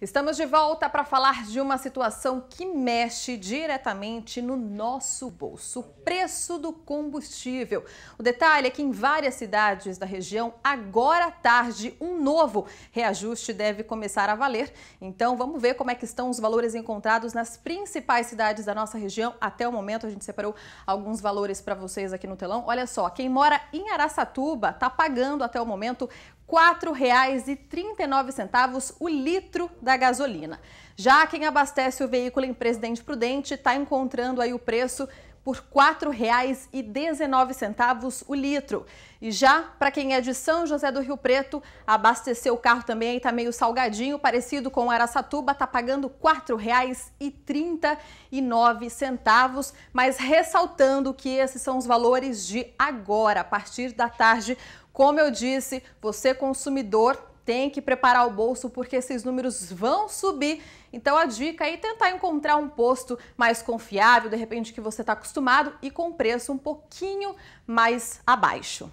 Estamos de volta para falar de uma situação que mexe diretamente no nosso bolso: o preço do combustível. O detalhe é que em várias cidades da região, agora à tarde, um novo reajuste deve começar a valer. Então, vamos ver como é que estão os valores encontrados nas principais cidades da nossa região. Até o momento, a gente separou alguns valores para vocês aqui no telão. Olha só, quem mora em Araçatuba está pagando até o momento R$ 4,39 o litro da gasolina. Já quem abastece o veículo em Presidente Prudente está encontrando aí o preço por R$ 4,19 o litro. E já para quem é de São José do Rio Preto, abasteceu o carro também está meio salgadinho, parecido com Araçatuba, está pagando R$ 4,39. Mas ressaltando que esses são os valores de agora, a partir da tarde, como eu disse, você consumidor tem que preparar o bolso porque esses números vão subir. Então a dica é tentar encontrar um posto mais confiável, de repente que você está acostumado e com preço um pouquinho mais abaixo.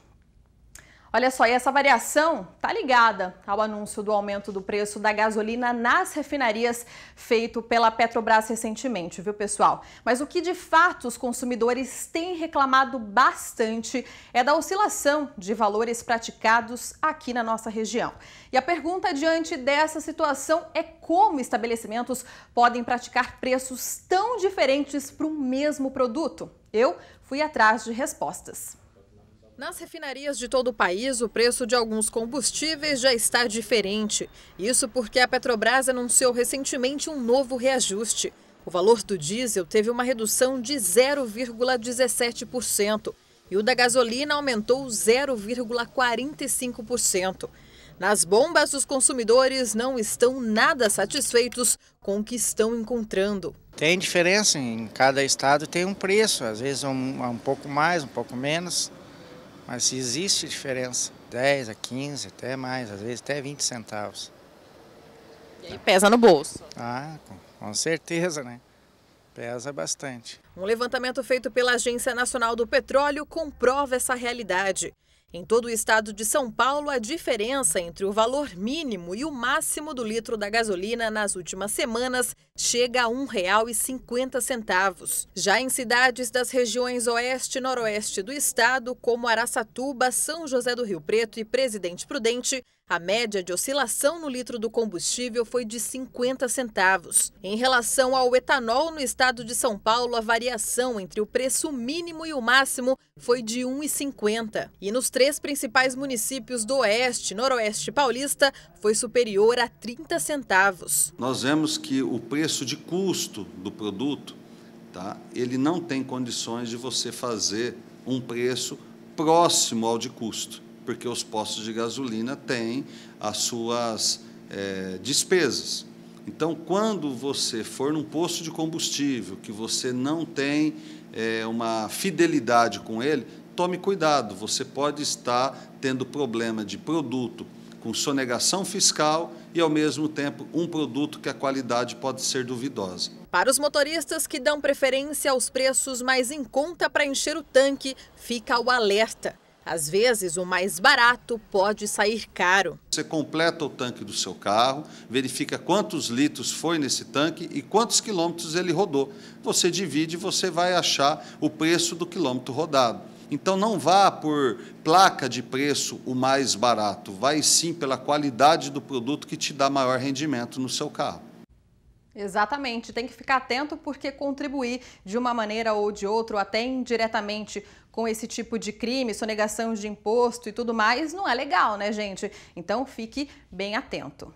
Olha só, e essa variação está ligada ao anúncio do aumento do preço da gasolina nas refinarias feito pela Petrobras recentemente, viu pessoal? Mas o que de fato os consumidores têm reclamado bastante é da oscilação de valores praticados aqui na nossa região. E a pergunta diante dessa situação é como estabelecimentos podem praticar preços tão diferentes para o mesmo produto? Eu fui atrás de respostas. Nas refinarias de todo o país, o preço de alguns combustíveis já está diferente. Isso porque a Petrobras anunciou recentemente um novo reajuste. O valor do diesel teve uma redução de 0,17% e o da gasolina aumentou 0,45%. Nas bombas, os consumidores não estão nada satisfeitos com o que estão encontrando. Tem diferença em cada estado, tem um preço, às vezes é um, é um pouco mais, um pouco menos. Mas existe diferença, 10 a 15, até mais, às vezes até 20 centavos. E aí pesa no bolso. Ah, com certeza, né? Pesa bastante. Um levantamento feito pela Agência Nacional do Petróleo comprova essa realidade. Em todo o estado de São Paulo, a diferença entre o valor mínimo e o máximo do litro da gasolina nas últimas semanas chega a R$ 1,50. Já em cidades das regiões oeste e noroeste do estado, como Araçatuba, São José do Rio Preto e Presidente Prudente, a média de oscilação no litro do combustível foi de 50 centavos. Em relação ao etanol, no estado de São Paulo, a variação entre o preço mínimo e o máximo foi de 1,50. E nos três três principais municípios do Oeste, Noroeste Paulista foi superior a 30 centavos. Nós vemos que o preço de custo do produto, tá, ele não tem condições de você fazer um preço próximo ao de custo, porque os postos de gasolina têm as suas é, despesas. Então, quando você for num posto de combustível que você não tem é, uma fidelidade com ele, tome cuidado, você pode estar tendo problema de produto com sonegação fiscal e, ao mesmo tempo, um produto que a qualidade pode ser duvidosa. Para os motoristas que dão preferência aos preços mais em conta para encher o tanque, fica o alerta. Às vezes, o mais barato pode sair caro. Você completa o tanque do seu carro, verifica quantos litros foi nesse tanque e quantos quilômetros ele rodou. Você divide e você vai achar o preço do quilômetro rodado. Então não vá por placa de preço o mais barato, vai sim pela qualidade do produto que te dá maior rendimento no seu carro. Exatamente, tem que ficar atento porque contribuir de uma maneira ou de outra, ou até indiretamente com esse tipo de crime, sonegação de imposto e tudo mais, não é legal, né, gente? Então fique bem atento.